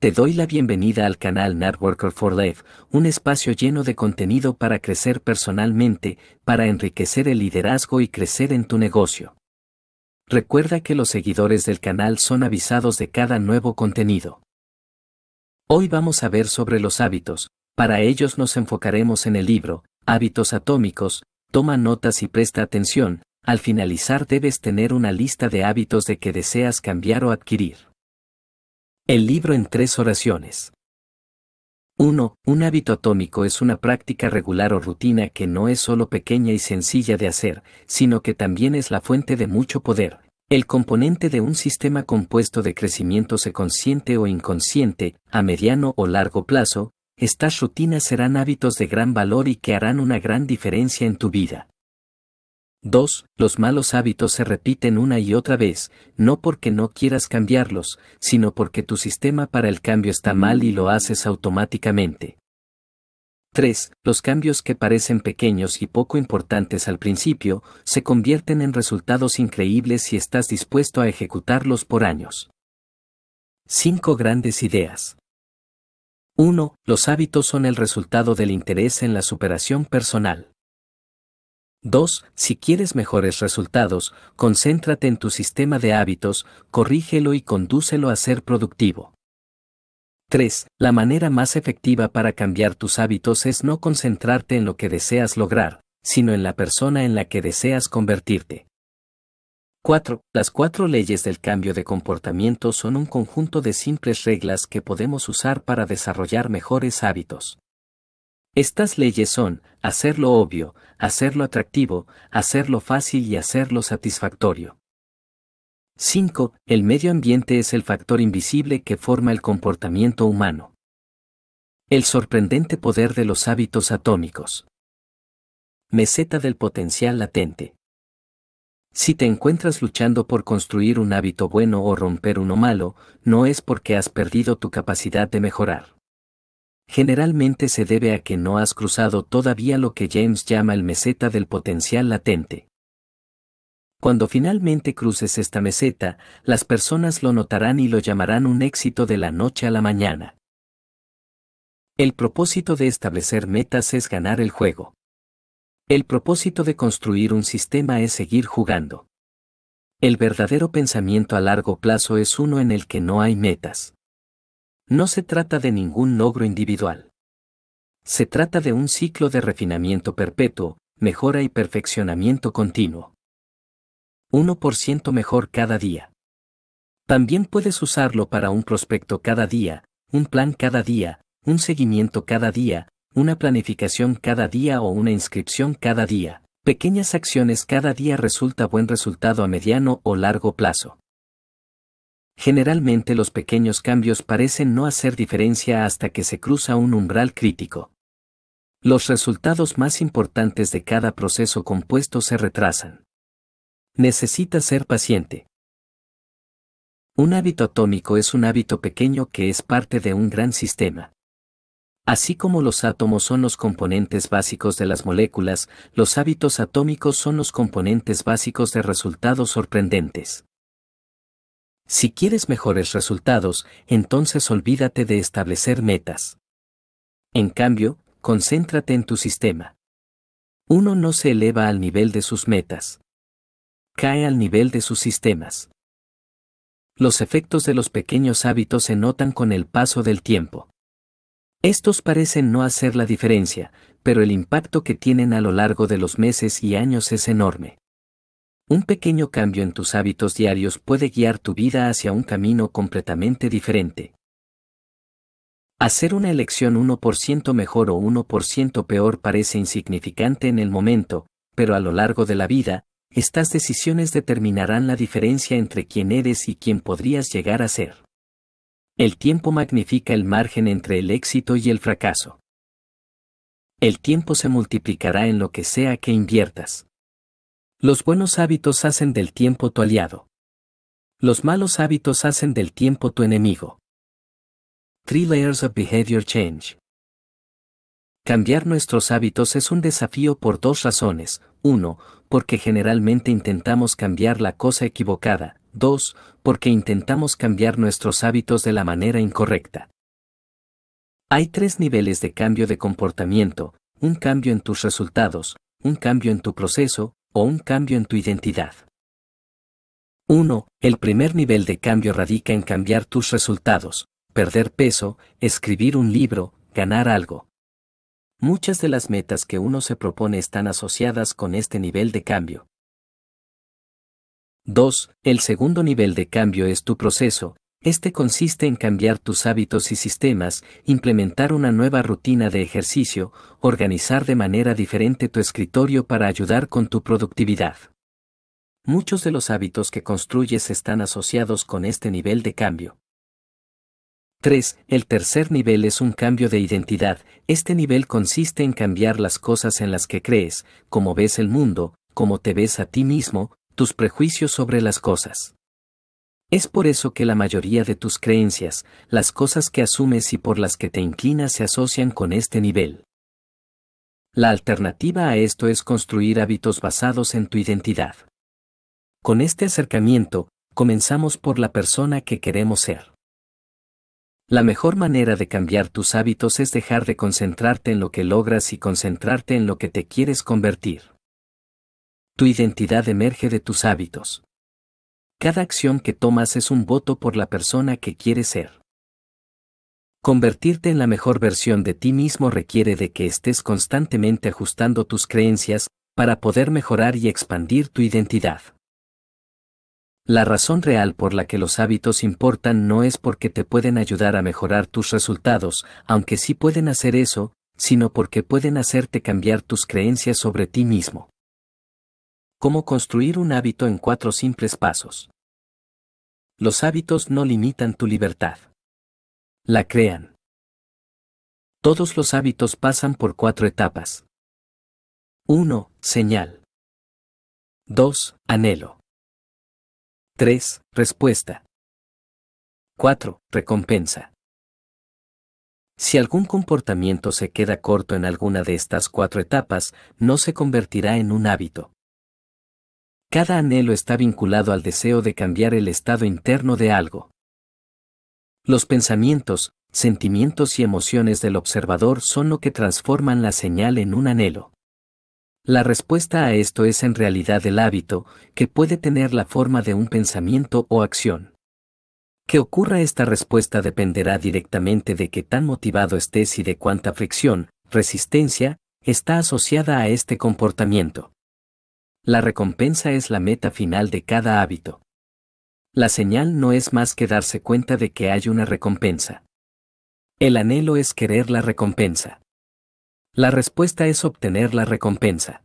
Te doy la bienvenida al canal Networker for Life, un espacio lleno de contenido para crecer personalmente, para enriquecer el liderazgo y crecer en tu negocio. Recuerda que los seguidores del canal son avisados de cada nuevo contenido. Hoy vamos a ver sobre los hábitos, para ellos nos enfocaremos en el libro, Hábitos Atómicos, toma notas y presta atención, al finalizar debes tener una lista de hábitos de que deseas cambiar o adquirir. El libro en tres oraciones. 1. Un hábito atómico es una práctica regular o rutina que no es solo pequeña y sencilla de hacer, sino que también es la fuente de mucho poder. El componente de un sistema compuesto de crecimiento se consciente o inconsciente, a mediano o largo plazo, estas rutinas serán hábitos de gran valor y que harán una gran diferencia en tu vida. 2. Los malos hábitos se repiten una y otra vez, no porque no quieras cambiarlos, sino porque tu sistema para el cambio está mal y lo haces automáticamente. 3. Los cambios que parecen pequeños y poco importantes al principio, se convierten en resultados increíbles si estás dispuesto a ejecutarlos por años. 5 grandes ideas. 1. Los hábitos son el resultado del interés en la superación personal. 2. Si quieres mejores resultados, concéntrate en tu sistema de hábitos, corrígelo y condúcelo a ser productivo. 3. La manera más efectiva para cambiar tus hábitos es no concentrarte en lo que deseas lograr, sino en la persona en la que deseas convertirte. 4. Las cuatro leyes del cambio de comportamiento son un conjunto de simples reglas que podemos usar para desarrollar mejores hábitos. Estas leyes son, hacerlo obvio, hacerlo atractivo, hacerlo fácil y hacerlo satisfactorio. 5. El medio ambiente es el factor invisible que forma el comportamiento humano. El sorprendente poder de los hábitos atómicos. Meseta del potencial latente. Si te encuentras luchando por construir un hábito bueno o romper uno malo, no es porque has perdido tu capacidad de mejorar generalmente se debe a que no has cruzado todavía lo que James llama el meseta del potencial latente. Cuando finalmente cruces esta meseta, las personas lo notarán y lo llamarán un éxito de la noche a la mañana. El propósito de establecer metas es ganar el juego. El propósito de construir un sistema es seguir jugando. El verdadero pensamiento a largo plazo es uno en el que no hay metas. No se trata de ningún logro individual. Se trata de un ciclo de refinamiento perpetuo, mejora y perfeccionamiento continuo. 1% mejor cada día. También puedes usarlo para un prospecto cada día, un plan cada día, un seguimiento cada día, una planificación cada día o una inscripción cada día. Pequeñas acciones cada día resulta buen resultado a mediano o largo plazo. Generalmente los pequeños cambios parecen no hacer diferencia hasta que se cruza un umbral crítico. Los resultados más importantes de cada proceso compuesto se retrasan. Necesita ser paciente. Un hábito atómico es un hábito pequeño que es parte de un gran sistema. Así como los átomos son los componentes básicos de las moléculas, los hábitos atómicos son los componentes básicos de resultados sorprendentes. Si quieres mejores resultados, entonces olvídate de establecer metas. En cambio, concéntrate en tu sistema. Uno no se eleva al nivel de sus metas. Cae al nivel de sus sistemas. Los efectos de los pequeños hábitos se notan con el paso del tiempo. Estos parecen no hacer la diferencia, pero el impacto que tienen a lo largo de los meses y años es enorme. Un pequeño cambio en tus hábitos diarios puede guiar tu vida hacia un camino completamente diferente. Hacer una elección 1% mejor o 1% peor parece insignificante en el momento, pero a lo largo de la vida, estas decisiones determinarán la diferencia entre quién eres y quién podrías llegar a ser. El tiempo magnifica el margen entre el éxito y el fracaso. El tiempo se multiplicará en lo que sea que inviertas. Los buenos hábitos hacen del tiempo tu aliado. Los malos hábitos hacen del tiempo tu enemigo. Three Layers of Behavior Change. Cambiar nuestros hábitos es un desafío por dos razones. Uno, porque generalmente intentamos cambiar la cosa equivocada. Dos, porque intentamos cambiar nuestros hábitos de la manera incorrecta. Hay tres niveles de cambio de comportamiento, un cambio en tus resultados, un cambio en tu proceso o un cambio en tu identidad. 1. El primer nivel de cambio radica en cambiar tus resultados, perder peso, escribir un libro, ganar algo. Muchas de las metas que uno se propone están asociadas con este nivel de cambio. 2. El segundo nivel de cambio es tu proceso, este consiste en cambiar tus hábitos y sistemas, implementar una nueva rutina de ejercicio, organizar de manera diferente tu escritorio para ayudar con tu productividad. Muchos de los hábitos que construyes están asociados con este nivel de cambio. 3. El tercer nivel es un cambio de identidad. Este nivel consiste en cambiar las cosas en las que crees, cómo ves el mundo, cómo te ves a ti mismo, tus prejuicios sobre las cosas. Es por eso que la mayoría de tus creencias, las cosas que asumes y por las que te inclinas se asocian con este nivel. La alternativa a esto es construir hábitos basados en tu identidad. Con este acercamiento, comenzamos por la persona que queremos ser. La mejor manera de cambiar tus hábitos es dejar de concentrarte en lo que logras y concentrarte en lo que te quieres convertir. Tu identidad emerge de tus hábitos. Cada acción que tomas es un voto por la persona que quieres ser. Convertirte en la mejor versión de ti mismo requiere de que estés constantemente ajustando tus creencias para poder mejorar y expandir tu identidad. La razón real por la que los hábitos importan no es porque te pueden ayudar a mejorar tus resultados, aunque sí pueden hacer eso, sino porque pueden hacerte cambiar tus creencias sobre ti mismo. Cómo construir un hábito en cuatro simples pasos. Los hábitos no limitan tu libertad. La crean. Todos los hábitos pasan por cuatro etapas. 1. Señal. 2. Anhelo. 3. Respuesta. 4. Recompensa. Si algún comportamiento se queda corto en alguna de estas cuatro etapas, no se convertirá en un hábito. Cada anhelo está vinculado al deseo de cambiar el estado interno de algo. Los pensamientos, sentimientos y emociones del observador son lo que transforman la señal en un anhelo. La respuesta a esto es en realidad el hábito, que puede tener la forma de un pensamiento o acción. Que ocurra esta respuesta dependerá directamente de qué tan motivado estés y de cuánta fricción, resistencia, está asociada a este comportamiento. La recompensa es la meta final de cada hábito. La señal no es más que darse cuenta de que hay una recompensa. El anhelo es querer la recompensa. La respuesta es obtener la recompensa.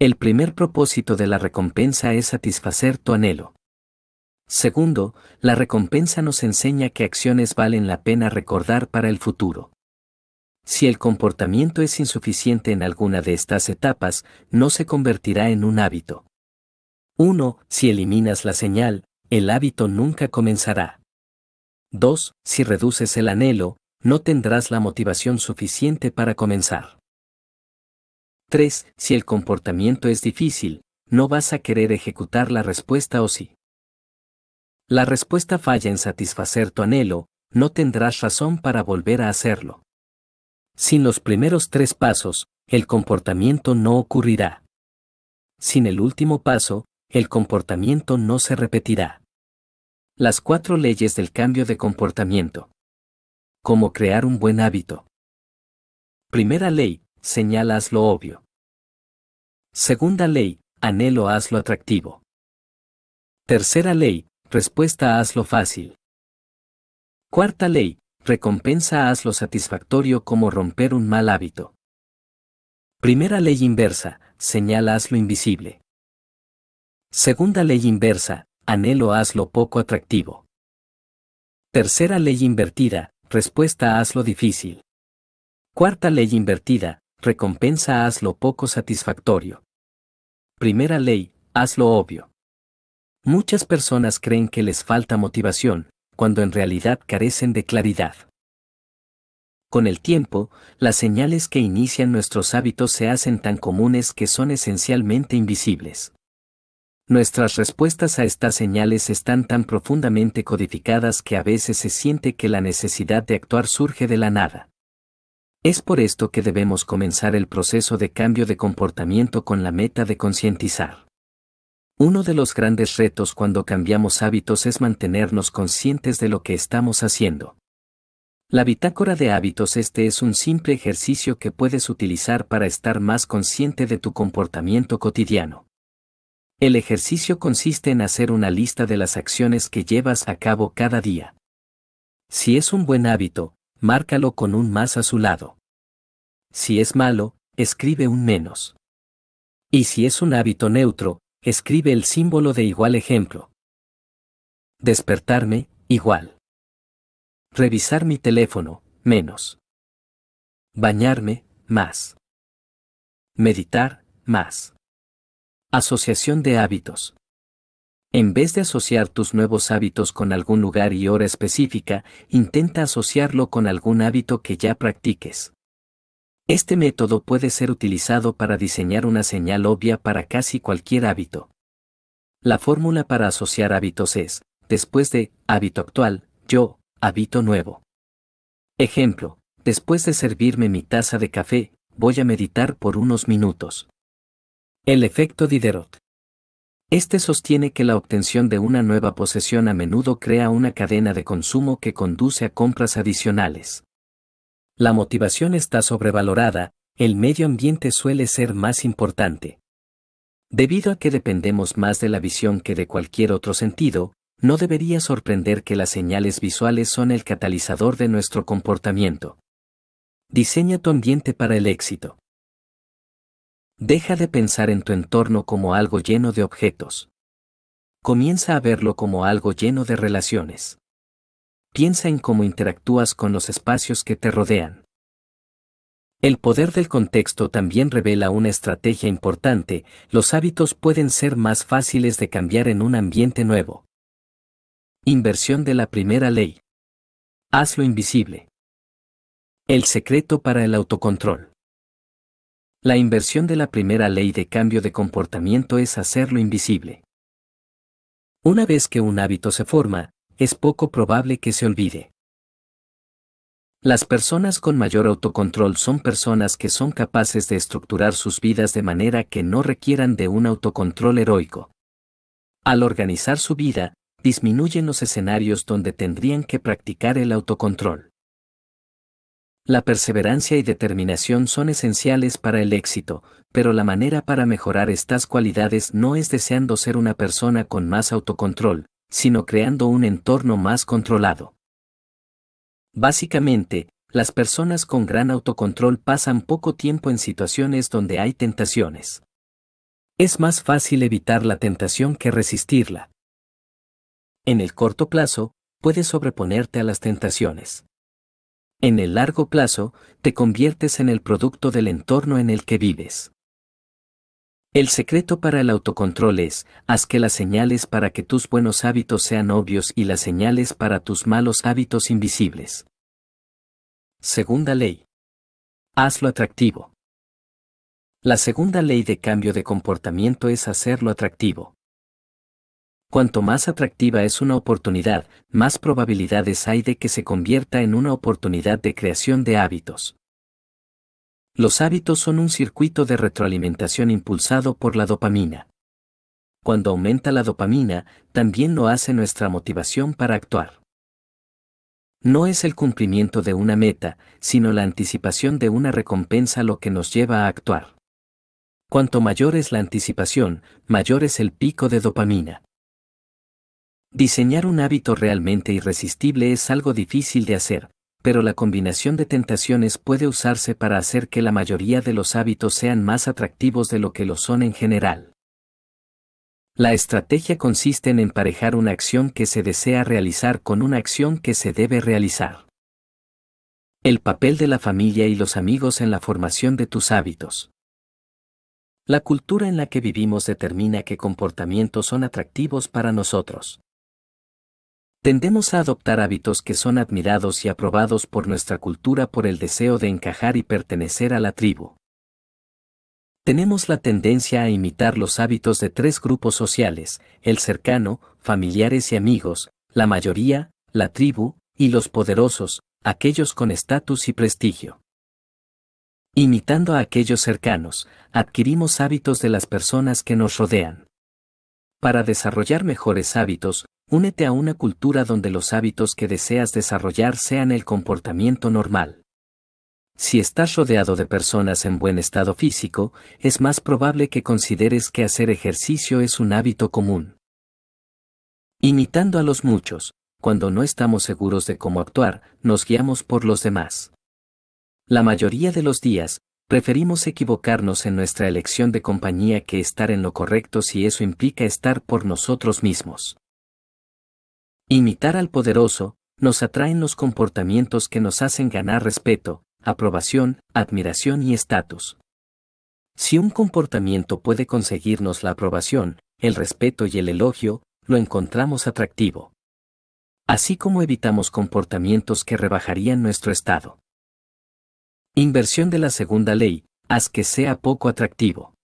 El primer propósito de la recompensa es satisfacer tu anhelo. Segundo, la recompensa nos enseña qué acciones valen la pena recordar para el futuro. Si el comportamiento es insuficiente en alguna de estas etapas, no se convertirá en un hábito. 1. Si eliminas la señal, el hábito nunca comenzará. 2. Si reduces el anhelo, no tendrás la motivación suficiente para comenzar. 3. Si el comportamiento es difícil, no vas a querer ejecutar la respuesta o sí. la respuesta falla en satisfacer tu anhelo, no tendrás razón para volver a hacerlo. Sin los primeros tres pasos, el comportamiento no ocurrirá. Sin el último paso, el comportamiento no se repetirá. Las cuatro leyes del cambio de comportamiento. Cómo crear un buen hábito. Primera ley, señalas lo obvio. Segunda ley, anhelo hazlo atractivo. Tercera ley, respuesta hazlo fácil. Cuarta ley, recompensa hazlo satisfactorio como romper un mal hábito. Primera ley inversa, señala hazlo invisible. Segunda ley inversa, anhelo hazlo poco atractivo. Tercera ley invertida, respuesta hazlo difícil. Cuarta ley invertida, recompensa hazlo poco satisfactorio. Primera ley, hazlo obvio. Muchas personas creen que les falta motivación, cuando en realidad carecen de claridad. Con el tiempo, las señales que inician nuestros hábitos se hacen tan comunes que son esencialmente invisibles. Nuestras respuestas a estas señales están tan profundamente codificadas que a veces se siente que la necesidad de actuar surge de la nada. Es por esto que debemos comenzar el proceso de cambio de comportamiento con la meta de concientizar. Uno de los grandes retos cuando cambiamos hábitos es mantenernos conscientes de lo que estamos haciendo. La bitácora de hábitos este es un simple ejercicio que puedes utilizar para estar más consciente de tu comportamiento cotidiano. El ejercicio consiste en hacer una lista de las acciones que llevas a cabo cada día. Si es un buen hábito, márcalo con un más a su lado. Si es malo, escribe un menos. Y si es un hábito neutro, Escribe el símbolo de igual ejemplo. Despertarme, igual. Revisar mi teléfono, menos. Bañarme, más. Meditar, más. Asociación de hábitos. En vez de asociar tus nuevos hábitos con algún lugar y hora específica, intenta asociarlo con algún hábito que ya practiques. Este método puede ser utilizado para diseñar una señal obvia para casi cualquier hábito. La fórmula para asociar hábitos es, después de hábito actual, yo, hábito nuevo. Ejemplo, después de servirme mi taza de café, voy a meditar por unos minutos. El efecto Diderot. Este sostiene que la obtención de una nueva posesión a menudo crea una cadena de consumo que conduce a compras adicionales la motivación está sobrevalorada, el medio ambiente suele ser más importante. Debido a que dependemos más de la visión que de cualquier otro sentido, no debería sorprender que las señales visuales son el catalizador de nuestro comportamiento. Diseña tu ambiente para el éxito. Deja de pensar en tu entorno como algo lleno de objetos. Comienza a verlo como algo lleno de relaciones piensa en cómo interactúas con los espacios que te rodean. El poder del contexto también revela una estrategia importante, los hábitos pueden ser más fáciles de cambiar en un ambiente nuevo. Inversión de la primera ley. Haz lo invisible. El secreto para el autocontrol. La inversión de la primera ley de cambio de comportamiento es hacerlo invisible. Una vez que un hábito se forma, es poco probable que se olvide. Las personas con mayor autocontrol son personas que son capaces de estructurar sus vidas de manera que no requieran de un autocontrol heroico. Al organizar su vida, disminuyen los escenarios donde tendrían que practicar el autocontrol. La perseverancia y determinación son esenciales para el éxito, pero la manera para mejorar estas cualidades no es deseando ser una persona con más autocontrol, sino creando un entorno más controlado. Básicamente, las personas con gran autocontrol pasan poco tiempo en situaciones donde hay tentaciones. Es más fácil evitar la tentación que resistirla. En el corto plazo, puedes sobreponerte a las tentaciones. En el largo plazo, te conviertes en el producto del entorno en el que vives. El secreto para el autocontrol es, haz que las señales para que tus buenos hábitos sean obvios y las señales para tus malos hábitos invisibles. Segunda ley. Hazlo atractivo. La segunda ley de cambio de comportamiento es hacerlo atractivo. Cuanto más atractiva es una oportunidad, más probabilidades hay de que se convierta en una oportunidad de creación de hábitos. Los hábitos son un circuito de retroalimentación impulsado por la dopamina. Cuando aumenta la dopamina, también lo hace nuestra motivación para actuar. No es el cumplimiento de una meta, sino la anticipación de una recompensa lo que nos lleva a actuar. Cuanto mayor es la anticipación, mayor es el pico de dopamina. Diseñar un hábito realmente irresistible es algo difícil de hacer, pero la combinación de tentaciones puede usarse para hacer que la mayoría de los hábitos sean más atractivos de lo que lo son en general. La estrategia consiste en emparejar una acción que se desea realizar con una acción que se debe realizar. El papel de la familia y los amigos en la formación de tus hábitos. La cultura en la que vivimos determina qué comportamientos son atractivos para nosotros. Tendemos a adoptar hábitos que son admirados y aprobados por nuestra cultura por el deseo de encajar y pertenecer a la tribu. Tenemos la tendencia a imitar los hábitos de tres grupos sociales, el cercano, familiares y amigos, la mayoría, la tribu, y los poderosos, aquellos con estatus y prestigio. Imitando a aquellos cercanos, adquirimos hábitos de las personas que nos rodean. Para desarrollar mejores hábitos, únete a una cultura donde los hábitos que deseas desarrollar sean el comportamiento normal. Si estás rodeado de personas en buen estado físico, es más probable que consideres que hacer ejercicio es un hábito común. Imitando a los muchos, cuando no estamos seguros de cómo actuar, nos guiamos por los demás. La mayoría de los días, Preferimos equivocarnos en nuestra elección de compañía que estar en lo correcto si eso implica estar por nosotros mismos. Imitar al poderoso, nos atraen los comportamientos que nos hacen ganar respeto, aprobación, admiración y estatus. Si un comportamiento puede conseguirnos la aprobación, el respeto y el elogio, lo encontramos atractivo. Así como evitamos comportamientos que rebajarían nuestro estado. Inversión de la segunda ley, haz que sea poco atractivo.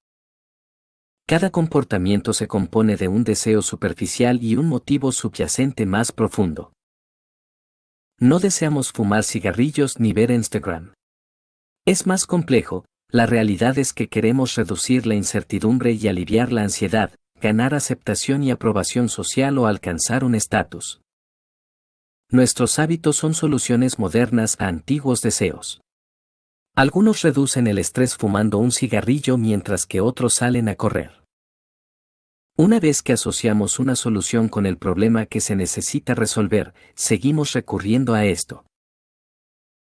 Cada comportamiento se compone de un deseo superficial y un motivo subyacente más profundo. No deseamos fumar cigarrillos ni ver Instagram. Es más complejo, la realidad es que queremos reducir la incertidumbre y aliviar la ansiedad, ganar aceptación y aprobación social o alcanzar un estatus. Nuestros hábitos son soluciones modernas a antiguos deseos. Algunos reducen el estrés fumando un cigarrillo mientras que otros salen a correr. Una vez que asociamos una solución con el problema que se necesita resolver, seguimos recurriendo a esto.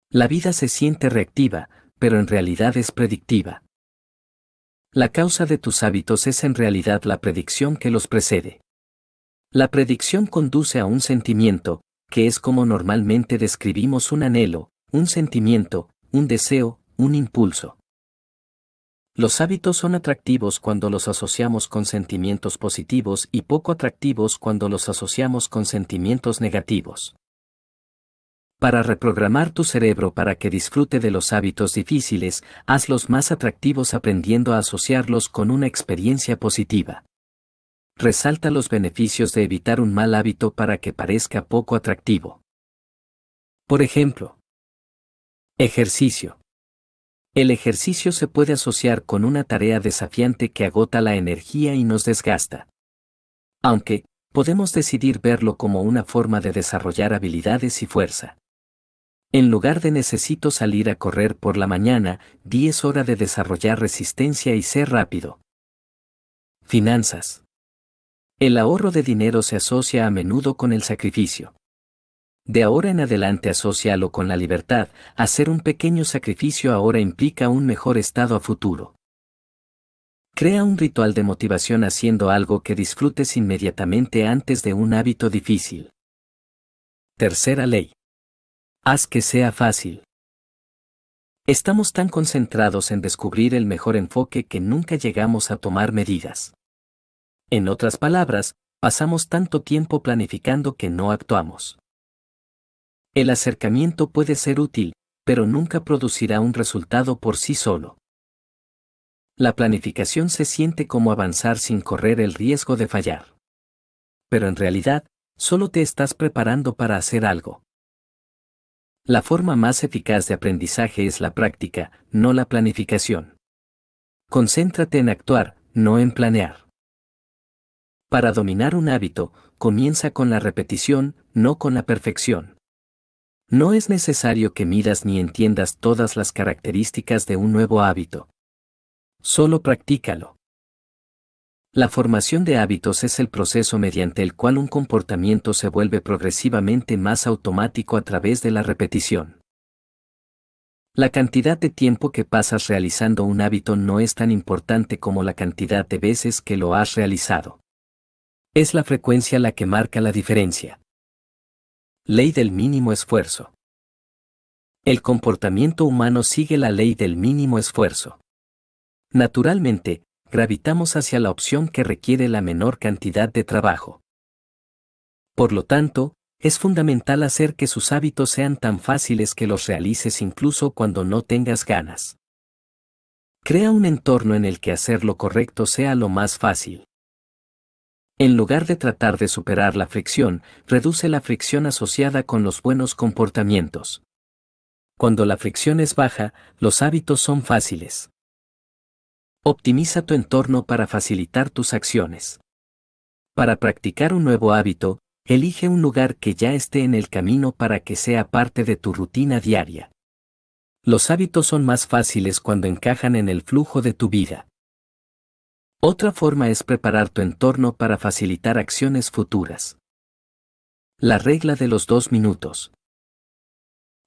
La vida se siente reactiva, pero en realidad es predictiva. La causa de tus hábitos es en realidad la predicción que los precede. La predicción conduce a un sentimiento, que es como normalmente describimos un anhelo, un sentimiento, un deseo, un impulso. Los hábitos son atractivos cuando los asociamos con sentimientos positivos y poco atractivos cuando los asociamos con sentimientos negativos. Para reprogramar tu cerebro para que disfrute de los hábitos difíciles, hazlos más atractivos aprendiendo a asociarlos con una experiencia positiva. Resalta los beneficios de evitar un mal hábito para que parezca poco atractivo. Por ejemplo, ejercicio. El ejercicio se puede asociar con una tarea desafiante que agota la energía y nos desgasta. Aunque, podemos decidir verlo como una forma de desarrollar habilidades y fuerza. En lugar de necesito salir a correr por la mañana, 10 horas de desarrollar resistencia y ser rápido. Finanzas. El ahorro de dinero se asocia a menudo con el sacrificio. De ahora en adelante asócialo con la libertad, hacer un pequeño sacrificio ahora implica un mejor estado a futuro. Crea un ritual de motivación haciendo algo que disfrutes inmediatamente antes de un hábito difícil. Tercera ley. Haz que sea fácil. Estamos tan concentrados en descubrir el mejor enfoque que nunca llegamos a tomar medidas. En otras palabras, pasamos tanto tiempo planificando que no actuamos. El acercamiento puede ser útil, pero nunca producirá un resultado por sí solo. La planificación se siente como avanzar sin correr el riesgo de fallar. Pero en realidad, solo te estás preparando para hacer algo. La forma más eficaz de aprendizaje es la práctica, no la planificación. Concéntrate en actuar, no en planear. Para dominar un hábito, comienza con la repetición, no con la perfección. No es necesario que midas ni entiendas todas las características de un nuevo hábito. Solo practícalo. La formación de hábitos es el proceso mediante el cual un comportamiento se vuelve progresivamente más automático a través de la repetición. La cantidad de tiempo que pasas realizando un hábito no es tan importante como la cantidad de veces que lo has realizado. Es la frecuencia la que marca la diferencia. Ley del mínimo esfuerzo. El comportamiento humano sigue la ley del mínimo esfuerzo. Naturalmente, gravitamos hacia la opción que requiere la menor cantidad de trabajo. Por lo tanto, es fundamental hacer que sus hábitos sean tan fáciles que los realices incluso cuando no tengas ganas. Crea un entorno en el que hacer lo correcto sea lo más fácil. En lugar de tratar de superar la fricción, reduce la fricción asociada con los buenos comportamientos. Cuando la fricción es baja, los hábitos son fáciles. Optimiza tu entorno para facilitar tus acciones. Para practicar un nuevo hábito, elige un lugar que ya esté en el camino para que sea parte de tu rutina diaria. Los hábitos son más fáciles cuando encajan en el flujo de tu vida. Otra forma es preparar tu entorno para facilitar acciones futuras. La regla de los dos minutos.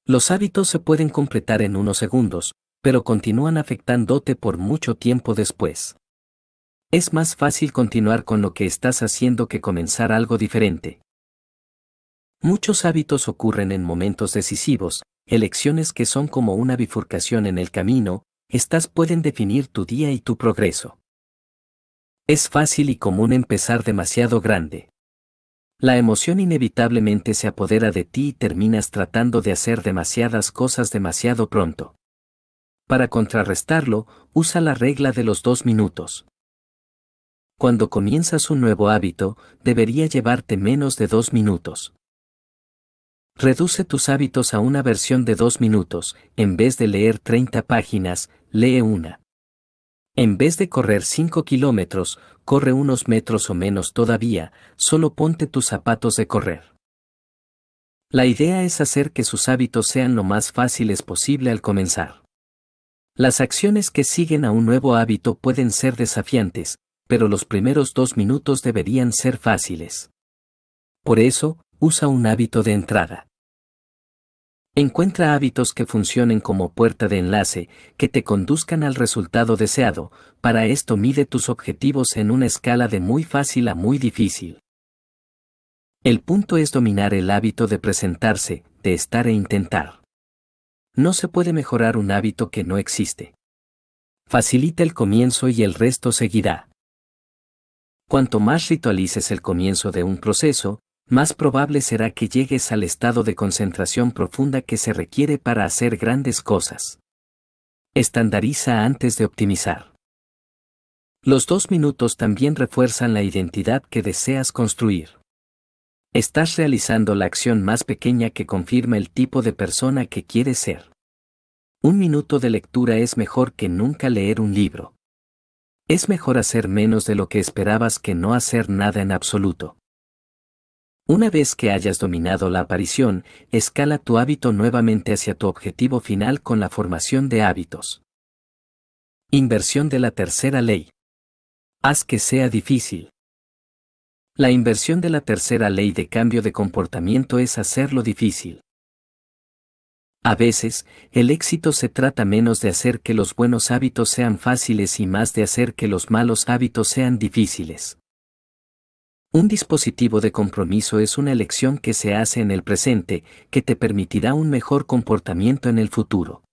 Los hábitos se pueden completar en unos segundos, pero continúan afectándote por mucho tiempo después. Es más fácil continuar con lo que estás haciendo que comenzar algo diferente. Muchos hábitos ocurren en momentos decisivos, elecciones que son como una bifurcación en el camino, estas pueden definir tu día y tu progreso. Es fácil y común empezar demasiado grande. La emoción inevitablemente se apodera de ti y terminas tratando de hacer demasiadas cosas demasiado pronto. Para contrarrestarlo, usa la regla de los dos minutos. Cuando comienzas un nuevo hábito, debería llevarte menos de dos minutos. Reduce tus hábitos a una versión de dos minutos, en vez de leer 30 páginas, lee una. En vez de correr 5 kilómetros, corre unos metros o menos todavía, solo ponte tus zapatos de correr. La idea es hacer que sus hábitos sean lo más fáciles posible al comenzar. Las acciones que siguen a un nuevo hábito pueden ser desafiantes, pero los primeros dos minutos deberían ser fáciles. Por eso, usa un hábito de entrada. Encuentra hábitos que funcionen como puerta de enlace, que te conduzcan al resultado deseado, para esto mide tus objetivos en una escala de muy fácil a muy difícil. El punto es dominar el hábito de presentarse, de estar e intentar. No se puede mejorar un hábito que no existe. Facilita el comienzo y el resto seguirá. Cuanto más ritualices el comienzo de un proceso, más probable será que llegues al estado de concentración profunda que se requiere para hacer grandes cosas. Estandariza antes de optimizar. Los dos minutos también refuerzan la identidad que deseas construir. Estás realizando la acción más pequeña que confirma el tipo de persona que quieres ser. Un minuto de lectura es mejor que nunca leer un libro. Es mejor hacer menos de lo que esperabas que no hacer nada en absoluto. Una vez que hayas dominado la aparición, escala tu hábito nuevamente hacia tu objetivo final con la formación de hábitos. Inversión de la tercera ley. Haz que sea difícil. La inversión de la tercera ley de cambio de comportamiento es hacerlo difícil. A veces, el éxito se trata menos de hacer que los buenos hábitos sean fáciles y más de hacer que los malos hábitos sean difíciles. Un dispositivo de compromiso es una elección que se hace en el presente, que te permitirá un mejor comportamiento en el futuro.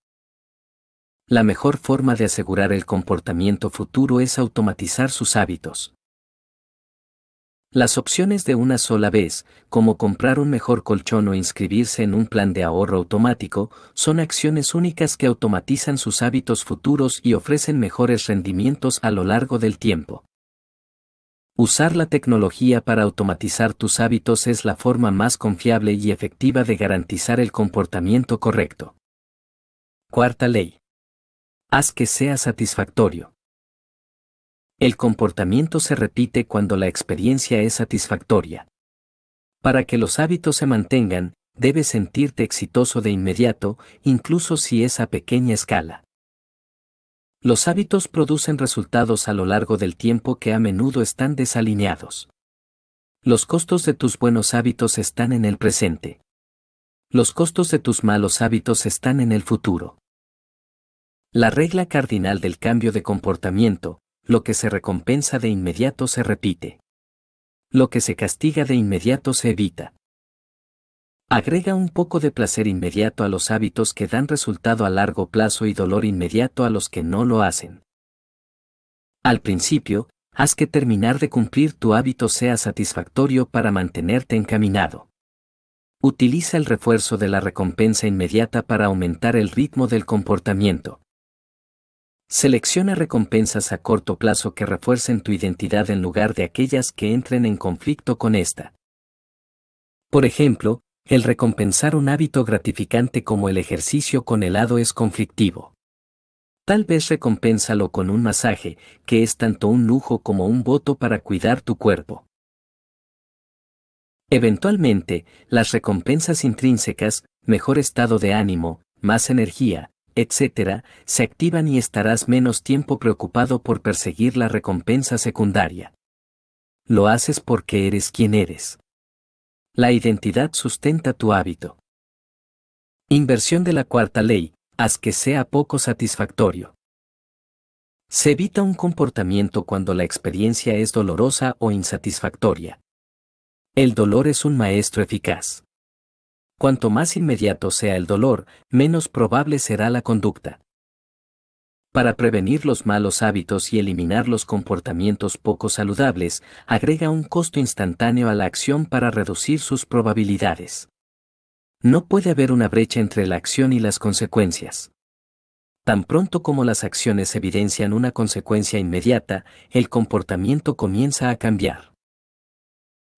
La mejor forma de asegurar el comportamiento futuro es automatizar sus hábitos. Las opciones de una sola vez, como comprar un mejor colchón o inscribirse en un plan de ahorro automático, son acciones únicas que automatizan sus hábitos futuros y ofrecen mejores rendimientos a lo largo del tiempo. Usar la tecnología para automatizar tus hábitos es la forma más confiable y efectiva de garantizar el comportamiento correcto. Cuarta ley. Haz que sea satisfactorio. El comportamiento se repite cuando la experiencia es satisfactoria. Para que los hábitos se mantengan, debes sentirte exitoso de inmediato, incluso si es a pequeña escala. Los hábitos producen resultados a lo largo del tiempo que a menudo están desalineados. Los costos de tus buenos hábitos están en el presente. Los costos de tus malos hábitos están en el futuro. La regla cardinal del cambio de comportamiento, lo que se recompensa de inmediato se repite. Lo que se castiga de inmediato se evita. Agrega un poco de placer inmediato a los hábitos que dan resultado a largo plazo y dolor inmediato a los que no lo hacen. Al principio, haz que terminar de cumplir tu hábito sea satisfactorio para mantenerte encaminado. Utiliza el refuerzo de la recompensa inmediata para aumentar el ritmo del comportamiento. Selecciona recompensas a corto plazo que refuercen tu identidad en lugar de aquellas que entren en conflicto con esta. Por ejemplo, el recompensar un hábito gratificante como el ejercicio con helado es conflictivo. Tal vez recompénsalo con un masaje, que es tanto un lujo como un voto para cuidar tu cuerpo. Eventualmente, las recompensas intrínsecas, mejor estado de ánimo, más energía, etc., se activan y estarás menos tiempo preocupado por perseguir la recompensa secundaria. Lo haces porque eres quien eres. La identidad sustenta tu hábito. Inversión de la cuarta ley, haz que sea poco satisfactorio. Se evita un comportamiento cuando la experiencia es dolorosa o insatisfactoria. El dolor es un maestro eficaz. Cuanto más inmediato sea el dolor, menos probable será la conducta. Para prevenir los malos hábitos y eliminar los comportamientos poco saludables, agrega un costo instantáneo a la acción para reducir sus probabilidades. No puede haber una brecha entre la acción y las consecuencias. Tan pronto como las acciones evidencian una consecuencia inmediata, el comportamiento comienza a cambiar.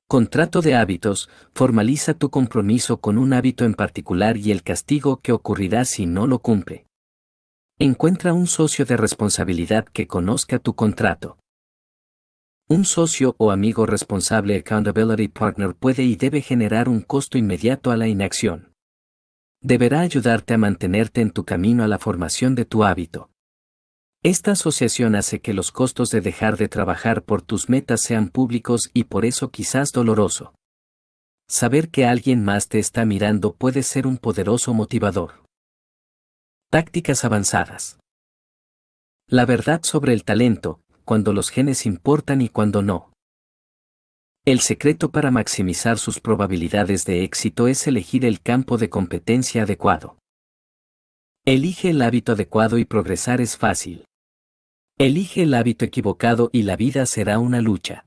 Contrato de hábitos, formaliza tu compromiso con un hábito en particular y el castigo que ocurrirá si no lo cumple. Encuentra un socio de responsabilidad que conozca tu contrato. Un socio o amigo responsable accountability partner puede y debe generar un costo inmediato a la inacción. Deberá ayudarte a mantenerte en tu camino a la formación de tu hábito. Esta asociación hace que los costos de dejar de trabajar por tus metas sean públicos y por eso quizás doloroso. Saber que alguien más te está mirando puede ser un poderoso motivador. Tácticas avanzadas. La verdad sobre el talento, cuando los genes importan y cuando no. El secreto para maximizar sus probabilidades de éxito es elegir el campo de competencia adecuado. Elige el hábito adecuado y progresar es fácil. Elige el hábito equivocado y la vida será una lucha.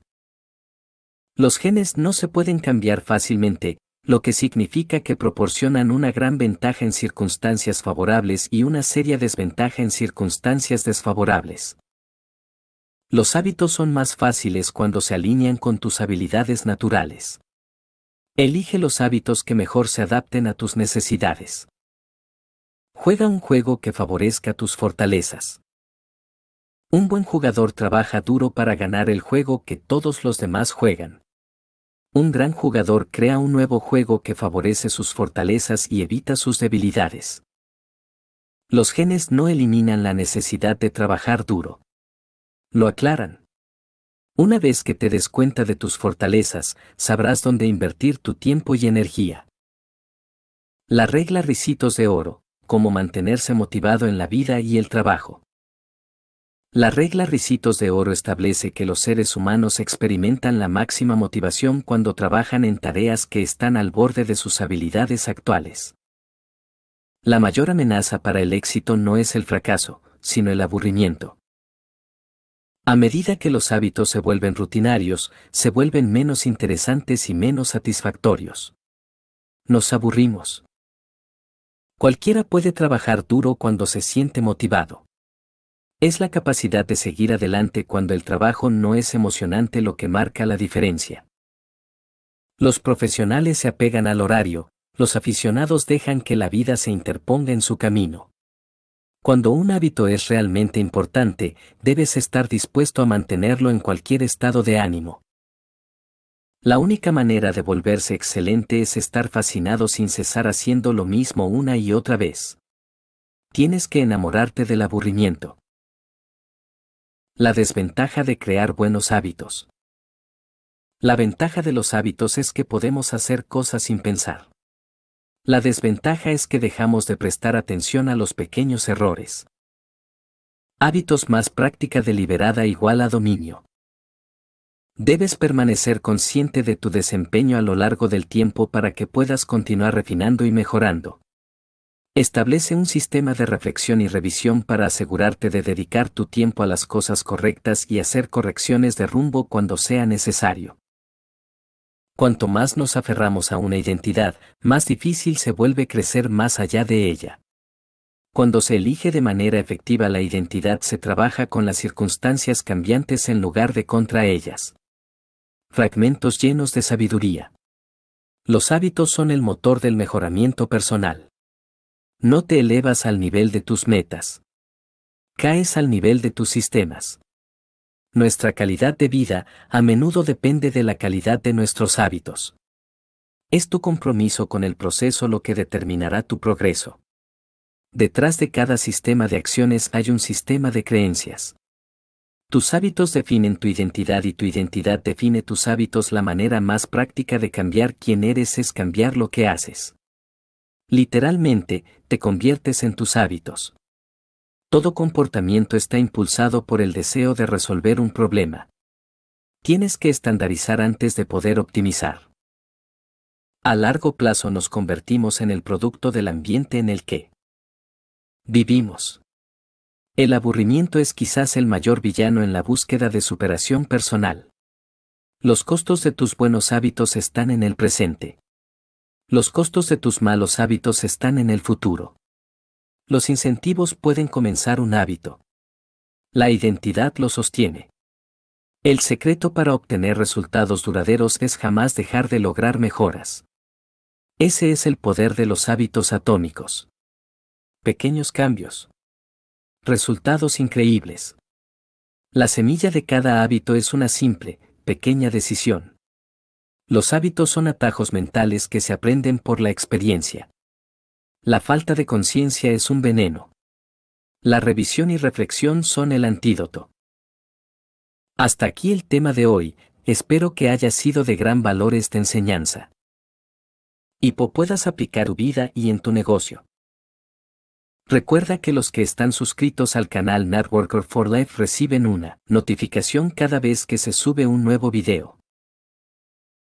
Los genes no se pueden cambiar fácilmente, lo que significa que proporcionan una gran ventaja en circunstancias favorables y una seria desventaja en circunstancias desfavorables. Los hábitos son más fáciles cuando se alinean con tus habilidades naturales. Elige los hábitos que mejor se adapten a tus necesidades. Juega un juego que favorezca tus fortalezas. Un buen jugador trabaja duro para ganar el juego que todos los demás juegan. Un gran jugador crea un nuevo juego que favorece sus fortalezas y evita sus debilidades. Los genes no eliminan la necesidad de trabajar duro. Lo aclaran. Una vez que te des cuenta de tus fortalezas, sabrás dónde invertir tu tiempo y energía. La regla Ricitos de Oro, cómo mantenerse motivado en la vida y el trabajo. La regla Ricitos de Oro establece que los seres humanos experimentan la máxima motivación cuando trabajan en tareas que están al borde de sus habilidades actuales. La mayor amenaza para el éxito no es el fracaso, sino el aburrimiento. A medida que los hábitos se vuelven rutinarios, se vuelven menos interesantes y menos satisfactorios. Nos aburrimos. Cualquiera puede trabajar duro cuando se siente motivado. Es la capacidad de seguir adelante cuando el trabajo no es emocionante lo que marca la diferencia. Los profesionales se apegan al horario, los aficionados dejan que la vida se interponga en su camino. Cuando un hábito es realmente importante, debes estar dispuesto a mantenerlo en cualquier estado de ánimo. La única manera de volverse excelente es estar fascinado sin cesar haciendo lo mismo una y otra vez. Tienes que enamorarte del aburrimiento. La desventaja de crear buenos hábitos. La ventaja de los hábitos es que podemos hacer cosas sin pensar. La desventaja es que dejamos de prestar atención a los pequeños errores. Hábitos más práctica deliberada igual a dominio. Debes permanecer consciente de tu desempeño a lo largo del tiempo para que puedas continuar refinando y mejorando. Establece un sistema de reflexión y revisión para asegurarte de dedicar tu tiempo a las cosas correctas y hacer correcciones de rumbo cuando sea necesario. Cuanto más nos aferramos a una identidad, más difícil se vuelve crecer más allá de ella. Cuando se elige de manera efectiva la identidad se trabaja con las circunstancias cambiantes en lugar de contra ellas. Fragmentos llenos de sabiduría. Los hábitos son el motor del mejoramiento personal. No te elevas al nivel de tus metas. Caes al nivel de tus sistemas. Nuestra calidad de vida a menudo depende de la calidad de nuestros hábitos. Es tu compromiso con el proceso lo que determinará tu progreso. Detrás de cada sistema de acciones hay un sistema de creencias. Tus hábitos definen tu identidad y tu identidad define tus hábitos. La manera más práctica de cambiar quién eres es cambiar lo que haces. Literalmente, te conviertes en tus hábitos. Todo comportamiento está impulsado por el deseo de resolver un problema. Tienes que estandarizar antes de poder optimizar. A largo plazo nos convertimos en el producto del ambiente en el que vivimos. El aburrimiento es quizás el mayor villano en la búsqueda de superación personal. Los costos de tus buenos hábitos están en el presente. Los costos de tus malos hábitos están en el futuro. Los incentivos pueden comenzar un hábito. La identidad lo sostiene. El secreto para obtener resultados duraderos es jamás dejar de lograr mejoras. Ese es el poder de los hábitos atómicos. Pequeños cambios. Resultados increíbles. La semilla de cada hábito es una simple, pequeña decisión. Los hábitos son atajos mentales que se aprenden por la experiencia. La falta de conciencia es un veneno. La revisión y reflexión son el antídoto. Hasta aquí el tema de hoy, espero que haya sido de gran valor esta enseñanza. Y puedas aplicar tu vida y en tu negocio. Recuerda que los que están suscritos al canal Networker for Life reciben una notificación cada vez que se sube un nuevo video.